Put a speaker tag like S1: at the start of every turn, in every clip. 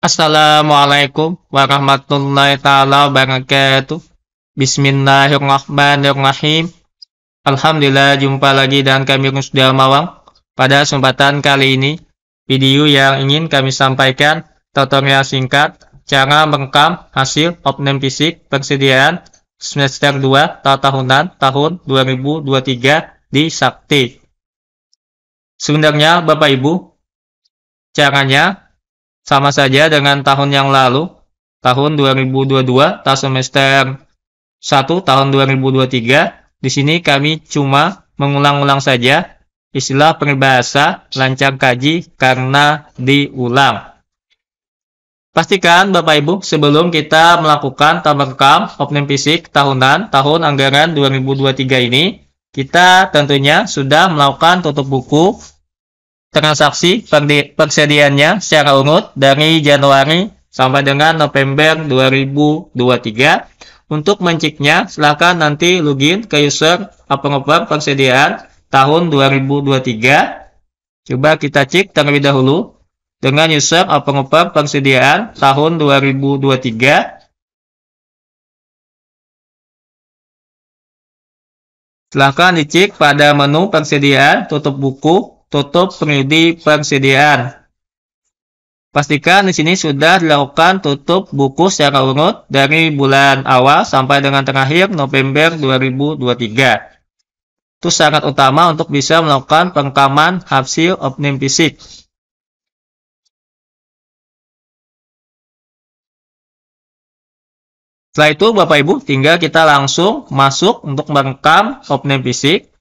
S1: Assalamualaikum warahmatullahi taala wabarakatuh. Bismillahirrahmanirrahim. Alhamdulillah jumpa lagi dengan kami Rusdi Mawang. Pada kesempatan kali ini, video yang ingin kami sampaikan tutorial singkat cara merekam hasil opnum fisik persediaan semester 2 tahunan tahun 2023 di Sakti. Sebenarnya Bapak Ibu, caranya sama saja dengan tahun yang lalu, tahun 2022, tas semester 1 tahun 2023. Di sini kami cuma mengulang-ulang saja istilah peribahasa lancar kaji karena diulang. Pastikan Bapak Ibu sebelum kita melakukan tambah rekam opening fisik tahunan tahun anggaran 2023 ini, kita tentunya sudah melakukan tutup buku transaksi persediaannya secara urut dari Januari sampai dengan November 2023. Untuk menciknya, silakan nanti login ke user approver persediaan tahun 2023. Coba kita cek terlebih dahulu dengan user approver
S2: persediaan tahun 2023. Silahkan dicek pada menu persediaan tutup buku tutup pengidi persediaan. Pastikan di
S1: sini sudah dilakukan tutup buku secara urut dari bulan awal sampai dengan terakhir November 2023. Itu sangat utama untuk bisa melakukan
S2: pengkaman hasil opnim fisik. Setelah itu Bapak Ibu tinggal kita langsung masuk untuk merekam opnim fisik.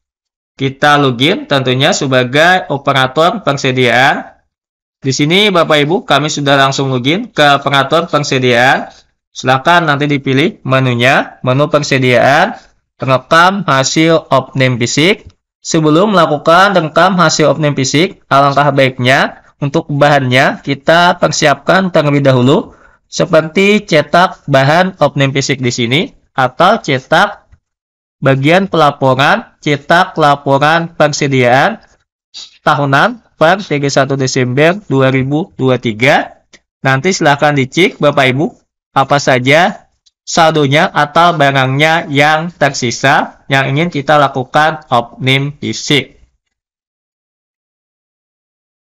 S2: Kita login tentunya
S1: sebagai operator persediaan. Di sini Bapak Ibu kami sudah langsung login ke operator persediaan. Silahkan nanti dipilih menunya, menu persediaan, rekam hasil opname fisik. Sebelum melakukan rekam hasil opname fisik, alangkah baiknya untuk bahannya kita persiapkan terlebih dahulu seperti cetak bahan opname fisik di sini atau cetak bagian pelaporan cetak laporan persediaan tahunan per 31 Desember 2023. Nanti silahkan dicek Bapak Ibu apa saja saldonya atau barangnya yang tersisa yang ingin kita lakukan opnim fisik.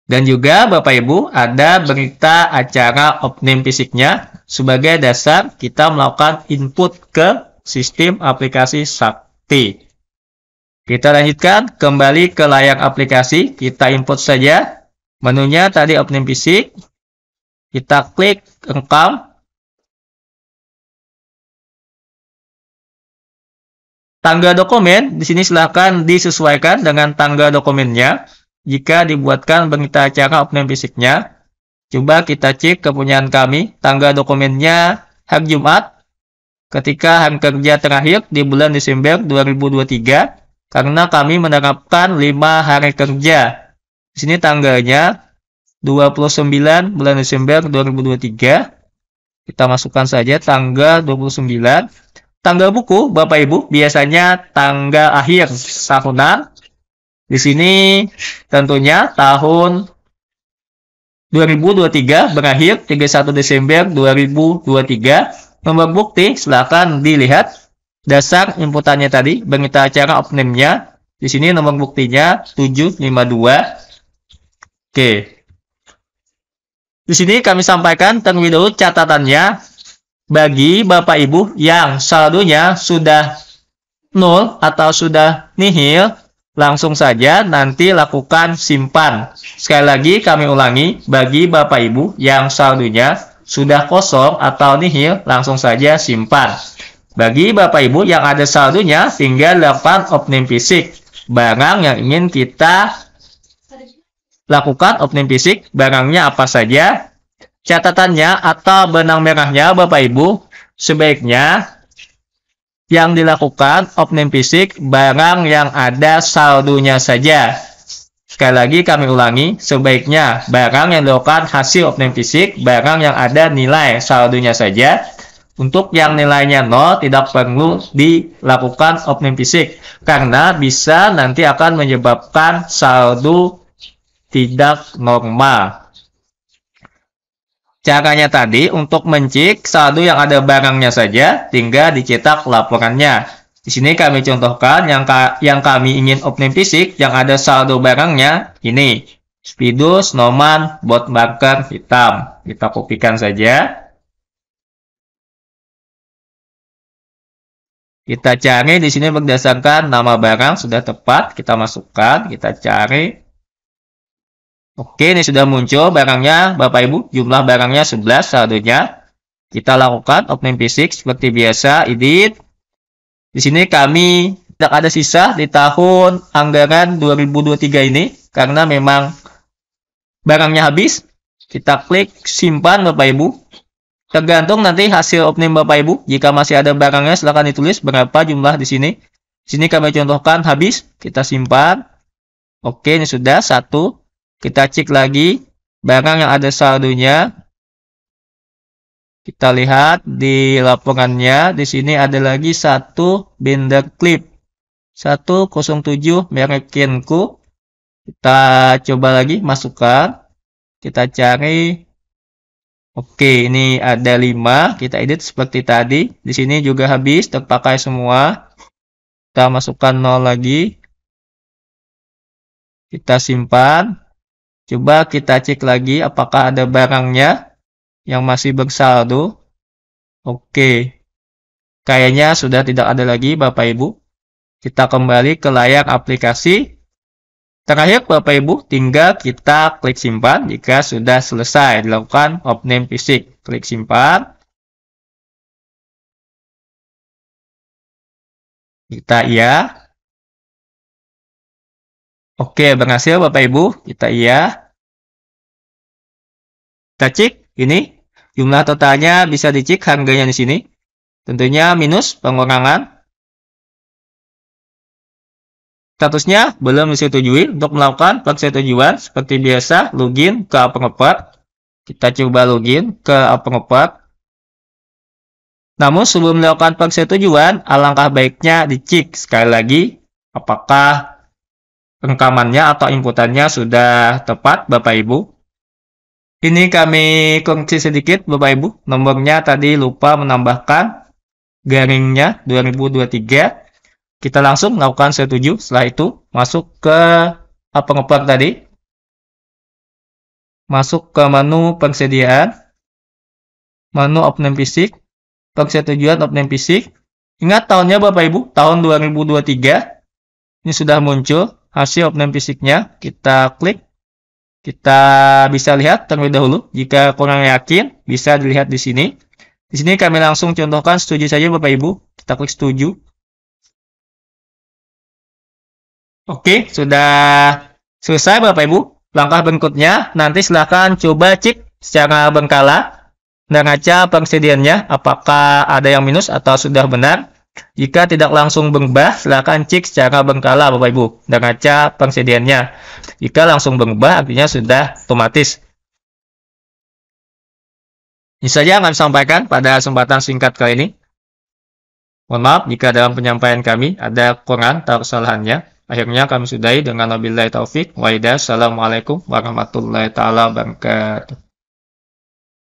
S1: Dan juga Bapak Ibu ada berita acara opnim fisiknya sebagai dasar kita melakukan input ke sistem aplikasi Sakti. Kita lanjutkan kembali ke layar
S2: aplikasi. Kita input saja menunya tadi opening fisik. Kita klik rekam. Tangga dokumen di sini silahkan disesuaikan dengan tangga dokumennya.
S1: Jika dibuatkan berita acara opening fisiknya, coba kita cek kepunyaan kami. Tangga dokumennya hari Jumat ketika hari kerja terakhir di bulan Desember 2023 karena kami menerapkan 5 hari kerja. Di sini tanggalnya 29 bulan Desember 2023. Kita masukkan saja tanggal 29. Tanggal buku Bapak Ibu biasanya tanggal akhir tahunan. Di sini tentunya tahun 2023 berakhir 31 Desember 2023. Nomor bukti silakan dilihat dasar inputannya tadi, berita acara nya Di sini nomor buktinya 752. Oke. Di sini kami sampaikan terlebih dahulu catatannya bagi Bapak Ibu yang saldonya sudah nol atau sudah nihil, langsung saja nanti lakukan simpan. Sekali lagi kami ulangi, bagi Bapak Ibu yang saldonya sudah kosong atau nihil, langsung saja simpan. Bagi Bapak Ibu yang ada saldonya, tinggal 8 opnim fisik. Barang yang ingin kita lakukan opnim fisik, barangnya apa saja, catatannya atau benang merahnya Bapak Ibu, sebaiknya yang dilakukan opnim fisik barang yang ada saldonya saja Sekali lagi kami ulangi, sebaiknya barang yang dilakukan hasil opening fisik, barang yang ada nilai saldonya saja. Untuk yang nilainya nol tidak perlu dilakukan opening fisik karena bisa nanti akan menyebabkan saldo tidak normal. Caranya tadi untuk mencik saldo yang ada barangnya saja, tinggal dicetak laporannya. Di sini kami contohkan yang, ka yang kami ingin opening fisik yang ada saldo
S2: barangnya ini. Speedo, Snowman, bot marker hitam. Kita kopikan saja. Kita cari di sini berdasarkan nama barang sudah tepat. Kita masukkan, kita cari.
S1: Oke, ini sudah muncul barangnya. Bapak Ibu, jumlah barangnya 11 saldonya. Kita lakukan opening fisik seperti biasa, edit. Di sini kami tidak ada sisa di tahun anggaran 2023 ini karena memang barangnya habis. Kita klik simpan Bapak Ibu. Tergantung nanti hasil opening Bapak Ibu. Jika masih ada barangnya silahkan ditulis berapa jumlah di sini. Di sini kami contohkan habis. Kita simpan. Oke ini sudah satu. Kita cek lagi barang yang ada saldonya. Kita lihat di lapangannya, di sini ada lagi satu binder clip 107 merek Kenku. Kita coba lagi masukkan. Kita cari. Oke, ini ada 5. Kita edit seperti tadi. Di sini juga habis, terpakai
S2: semua. Kita masukkan 0 lagi. Kita simpan. Coba kita cek lagi apakah ada barangnya
S1: yang masih bersaldo. Oke. Kayaknya sudah tidak ada lagi Bapak Ibu. Kita kembali ke layar aplikasi. Terakhir
S2: Bapak Ibu tinggal kita klik simpan jika sudah selesai dilakukan opname fisik. Klik simpan. Kita iya. Oke, berhasil Bapak Ibu. Kita iya. Kita cek ini jumlah totalnya bisa dicek harganya di sini. Tentunya minus pengurangan. Statusnya belum disetujui untuk melakukan persetujuan seperti biasa login ke Upper Kita coba login
S1: ke Upper Namun sebelum melakukan persetujuan, alangkah baiknya dicek sekali lagi apakah rekamannya atau inputannya sudah tepat Bapak Ibu. Ini kami kunci sedikit Bapak Ibu. Nomornya tadi lupa menambahkan garingnya 2023. Kita langsung melakukan setuju. Setelah itu masuk ke
S2: pengepot tadi. Masuk ke menu persediaan. Menu opname fisik. Persetujuan opname fisik. Ingat tahunnya
S1: Bapak Ibu, tahun 2023. Ini sudah muncul hasil opname fisiknya. Kita klik kita bisa lihat terlebih dahulu. Jika kurang yakin,
S2: bisa dilihat di sini. Di sini kami langsung contohkan setuju saja Bapak Ibu. Kita klik setuju. Oke, sudah selesai Bapak Ibu. Langkah berikutnya, nanti silakan coba cek secara berkala
S1: Dan ngaca persediaannya apakah ada yang minus atau sudah benar. Jika tidak langsung berubah, silakan cek secara berkala Bapak Ibu dan cara persediaannya.
S2: Jika langsung berubah artinya sudah otomatis. Ini saja yang kami sampaikan pada kesempatan singkat kali ini. Mohon maaf jika
S1: dalam penyampaian kami ada kurang atau kesalahannya. Akhirnya kami sudahi dengan wabillahi taufik. Waidah. Assalamualaikum warahmatullahi taala wabarakatuh.